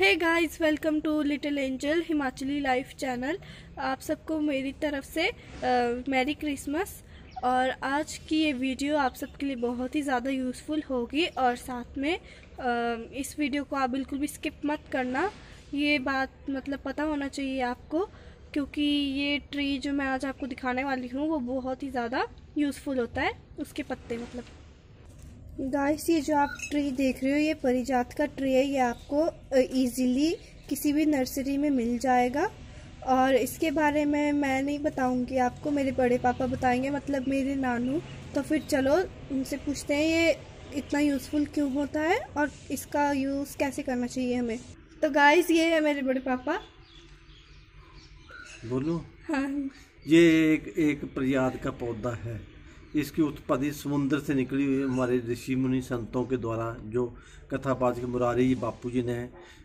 hey guys welcome to little angel Himachali life channel आप सबको मेरी तरफ से मैरी क्रिसमस और आज की ये वीडियो आप सबके लिए बहुत ही ज़्यादा यूज़फुल होगी और साथ में uh, इस वीडियो को आप बिल्कुल भी स्किप मत करना ये बात मतलब पता होना चाहिए आपको क्योंकि ये ट्री जो मैं आज आपको दिखाने वाली हूँ वो बहुत ही ज़्यादा यूज़फुल होता है उसके पत्ते मतलब गाइस ये जो आप ट्री देख रहे हो ये परिजात का ट्री है ये आपको इजीली किसी भी नर्सरी में मिल जाएगा और इसके बारे में मैं नहीं बताऊंगी आपको मेरे बड़े पापा बताएंगे मतलब मेरे नानू तो फिर चलो उनसे पूछते हैं ये इतना यूज़फुल क्यों होता है और इसका यूज़ कैसे करना चाहिए हमें तो गाइस ये है मेरे बड़े पापा बोलो हाँ ये एक एक प्रजात का पौधा है इसकी उत्पत्ति समुद्र से निकली हुई हमारे ऋषि मुनि संतों के द्वारा जो कथापाच के मुरारी बापू जी ने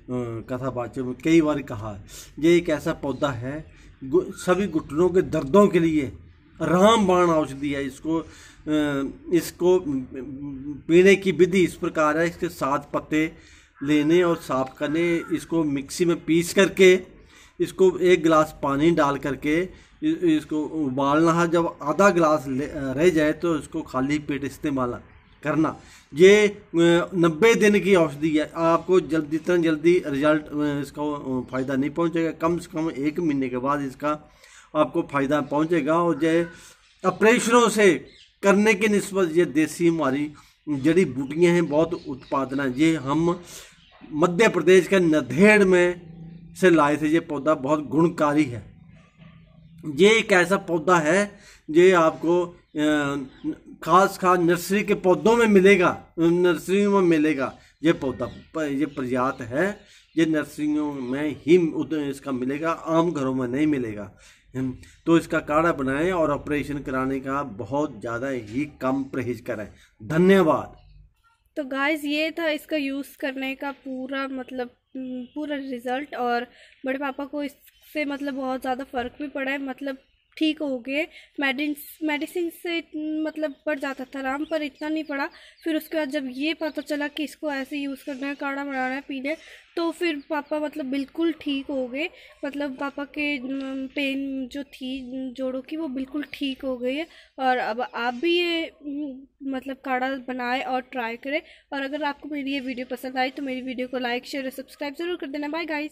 कथापाच में कई बार कहा ये एक ऐसा पौधा है गु, सभी घुटनों के दर्दों के लिए बाण औषधि है इसको इसको पीने की विधि इस प्रकार है इसके सात पत्ते लेने और साफ करने इसको मिक्सी में पीस करके इसको एक गिलास पानी डाल करके इसको उबालना है जब आधा गिलास रह जाए तो इसको खाली पेट इस्तेमाल करना ये नब्बे दिन की औषधि है आपको जल्दी तरह जल्दी रिजल्ट इसका फ़ायदा नहीं पहुंचेगा कम से कम एक महीने के बाद इसका आपको फ़ायदा पहुंचेगा और ये ऑपरेशनों से करने के नस्बत ये देसी हमारी जड़ी बूटियाँ हैं बहुत है ये हम मध्य प्रदेश के नदेड़ में से लाए थे ये पौधा बहुत गुणकारी है ये एक ऐसा पौधा है ये आपको खास खास नर्सरी के पौधों में मिलेगा नर्सरियों में मिलेगा ये पौधा ये प्रजात है ये नर्सरियों में ही इसका मिलेगा आम घरों में नहीं मिलेगा तो इसका काढ़ा बनाएं और ऑपरेशन कराने का बहुत ज़्यादा ही कम परहेज करें धन्यवाद तो गाइस ये था इसका यूज़ करने का पूरा मतलब पूरा रिज़ल्ट और बड़े पापा को इससे मतलब बहुत ज़्यादा फ़र्क भी पड़ा है मतलब ठीक हो गए मेडिसिन से मतलब पड़ जाता था आराम पर इतना नहीं पड़ा फिर उसके बाद जब ये पता चला कि इसको ऐसे यूज़ करना है काढ़ा बनाना है है तो फिर पापा मतलब बिल्कुल ठीक हो गए मतलब पापा के पेन जो थी जोड़ों की वो बिल्कुल ठीक हो गई है और अब आप भी ये मतलब काढ़ा बनाए और ट्राई करें और अगर आपको मेरी ये वीडियो पसंद आई तो मेरी वीडियो को लाइक शेयर और सब्सक्राइब ज़रूर कर देना बाय गाइज